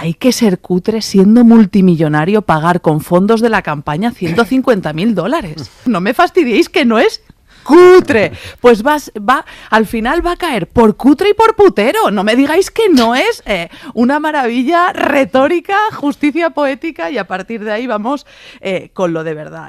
hay que ser cutre siendo multimillonario pagar con fondos de la campaña 150 mil dólares. No me fastidiéis que no es cutre. Pues vas, va, al final va a caer por cutre y por putero. No me digáis que no es eh, una maravilla retórica, justicia poética y a partir de ahí vamos eh, con lo de verdad.